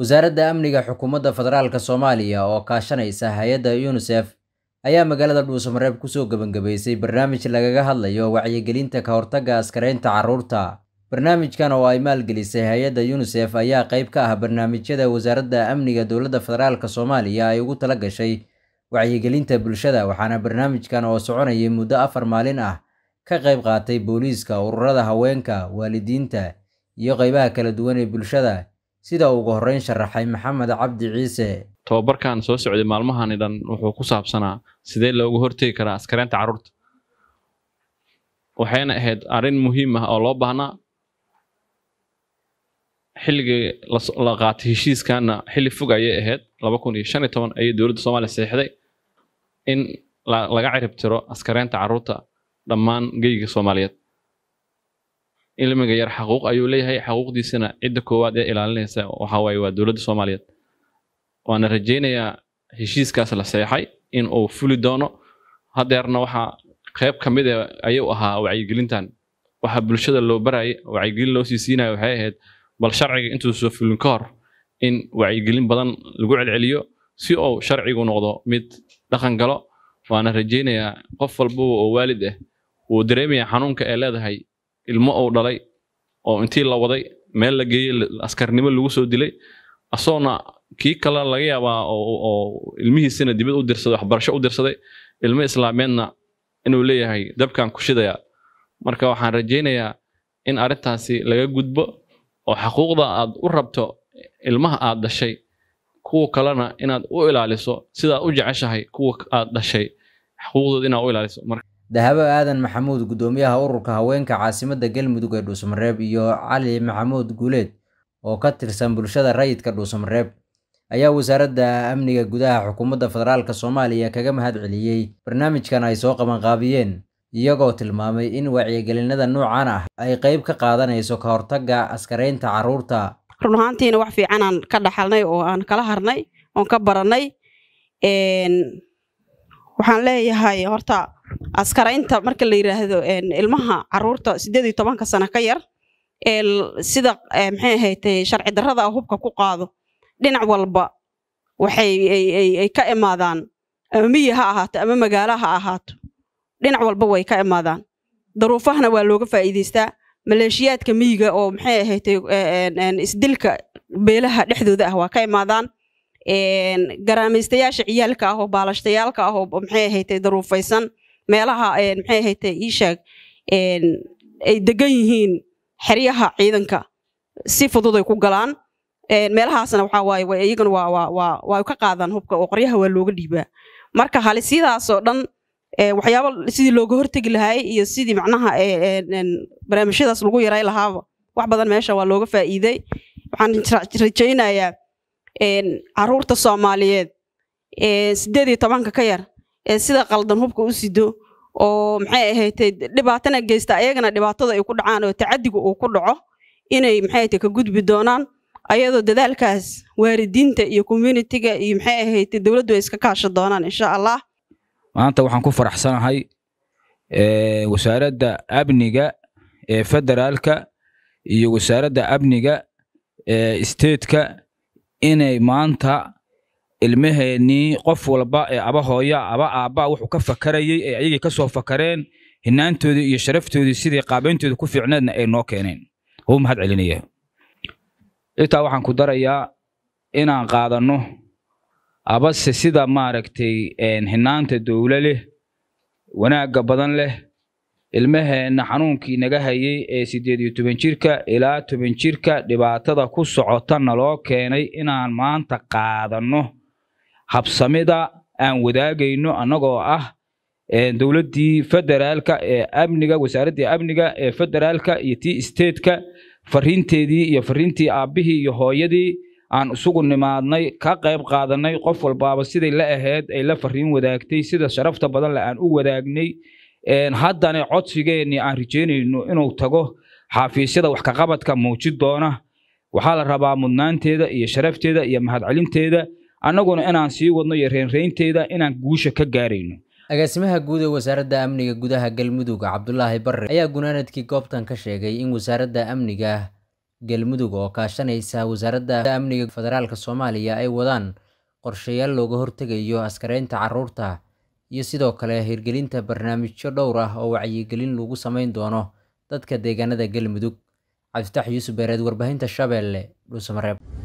wasaaradda amniga xukuumadda federaalka soomaaliya oo kaashanaysa hay-adda yunisef ayaa magaalada dhuusamareeb kusoo gebangebaysay barnaamij lagaga hadlayo wacyigelinta ka hortagga askareynta carruurta barnaamijkan oo ay maalgelisay hay-adda yunisef ayaa qayb ka ah barnaamijyada wasaaradda amniga dowladda federaalka soomaaliya ay ugu tala gashay wacyigelinta bulshada waxaana barnaamijkan oo soconayay muddo afar maalin ah ka qayb qaatay booliiska ururada haweenka waalidiinta iyo qaybaha kala duwan ee bulshada sida uu ugu horreyn sharaxay maxamed cabdi ciise tobabarkan soo socday maalmahani dhan wuxuu ku saabsanaa sidee loogu hortegi karaa askareynta carruurta waxayna ahayd arrin muhiim ah oo loo baahnaa xilligii la qaatay heshiiskaana xilli fog ayay ahayd laba kun iyo shan iyo toban ayay dowladda soomaaliya seexday in laga ciribtiro askareynta caruurta dhammaan geyga soomaaliyeed ilmiga yar xaquuq ayuu leeyahay xaquuqdiisana cidda koowaad ee ilaalinaysa waxa waaye waa dowladda soomaaliyeed waana rajaynayaa heshiiskaas la seexay in uu fuli doono hadeerna waxaa qayb ka mid a ah ayuu ahaa wacyigelintan waxaa bulshada loo baraya wacyigelin loo sii siinayo waxay ahayd bal sharciga intuu soo fulin ka hor in wacyigelin badan lagu celceliyo si uu sharcigu noqdo mid dhaqan galo waana rajaynayaa qof walbaba oo waalid ah wuu dareemayaa xanuunka ee leedahay ilmo uu dhalay oo intii la waday meel la geeyey askarnimo lagu soo dilay asoona kii kale laga yaabaa oo ilmihiisina dibad u dirsaday waxbarasho u dirsaday ilmo islaameedna inuu leeyahay dabkan ku shidayaa marka waxaan rajaynayaa in arrintaasi laga gudbo oo xaquuqda aad u rabto ilmaha aad dhashay kuwa kalena inaad u ilaaliso sidaad u jeceshahay kuwa aad dhashay xaquuqdooda inaad u ilaaliso dahabo aadan maxamuud guddoomiyaha ururka haweenka caasimada galmudug ee dhuusamareeb iyo cali maxamuud guuleed oo ka tirsan bulshada rayidka dhuusamareeb ayaa wasaaradda amniga gudaha xukuumadda federaalk soomaaliya kaga mahad celiyey barnaamijkan ay soo qabanqaabiyeen iyagoo tilmaamay in wacyigelinada nuucan ah ay qayb ka qaadanayso ka hortagga askaraynta caruurta run ahaantiina wax fiicanaan ka dhaxalnay oo aan kala harnay oon ka baranay waxaan leeyahay horta askaraynta marka la yiraahdo ilmaha caruurta sideed iyo tobanka sano ka yar ee sida eh, maxay ahayd sharci darrada hubka ku qaado dhinac walba waxay ka imaadaan ama miyi ha ahaato ama magaalo ha ahaato dhinac walba way ka imaadaan daruufahana waa looga faa'iidaystaa maleeshiyaadka miyiga oo maxay ahayd isdilka beelaha dhexdooda ah waa ka imaadaan garaamaystayaasha ciyaalka ah oo baalashayaalka ah oo maxay ahayd daruufaysan meelaha eh, maxay ahaytee ii sheeg eh, ay degan yihiin xeryaha ciidanka si fudud ay ku galaan eh, meelahaasna waxaa iyagana waa ka qaadaan hubka oo qoryaha waa looga dhiibaa marka hali dhan waxyaabo sidii looga hortegi lahaay iyo sidii macnaha barnaamijyadaas lagu yaray lahaaba wax badan meesha waa looga faa'iiday waxaan rajaynayaa caruurta soomaaliyeed sideed iyo tobanka ka yar sida qaldan hubka u sido oo maxay ahayte dhibaatana geysta ayagana dhibaatada ay ku dhacaan oo tacadiga uu ku dhaco inay maxay te ka gudbi doonaan ayadoo dadaalkaas waalidiinta iyo communitiga iyo maxay ahayte dowladdu ay iska kaasha doonaan insha allah maanta waxaan ku faraxsanahay wasaaradda amniga ee federaalka iyo wasaaradda amniga ee stateka inay maanta ilmaheenii qof walba ee aba hooya aba aabba wuxuu ka fakarayey ee ayagii ka soo fakareen hinaantoodii iyo sharaftoodii sidii qaabayntooda ku fiicneedna ay noo keeneen wuu mahad celinaya intaa waxaan ku darayaa inaan qaadanno abase sida maaragtay hinaanta dowlo leh wanaagga badan leh ilmaheenna xanuunkii naga hayey ee siddeed iyo toban jirka ilaa toban jirka dhibaatada ku socota naloo keenay inaan maanta qaadanno habsamida aan wadaagayno annagoo ah dowladdii federaalka ee amniga wasaaraddii amniga ee federaalka iyo t isteedka fariinteedii iyo fariintii aabbihii iyo hooyadii aan isugu nimaadnay ka qayb qaadanay qof walbaaba siday la ahayd ay la fariin wadaagtay sida sharafta badanle aan u wadaagnay haddana codsigeennii aan rajeynayno inuu tago xaafiisyada wax kaqabadka muujin doona waxaa la rabaa mudnaanteeda iyo sharafteeda iyo mahadcelinteeda annaguna inaan sii wadno iyo reenreynteeda inaan guusha ka gaarayno agaasimaha guud ee wasaaradda amniga gudaha galmudug cabdulaahi barre ayaa gunaanadkii goobtan ka sheegay in wasaaradda amniga galmudug oo kaashanaysa wasaaradda amniga federaalk soomaaliya ay wadaan qorshayaal looga hortegayo askareynta caruurta iyo sidoo kale hirgelinta barnaamijyo dhowr ah oo wacyigelin lagu samayn doono dadka deegaanada galmudug cabdifatax yuusuf beereed warbaahinta shabeelle dhuusamareeb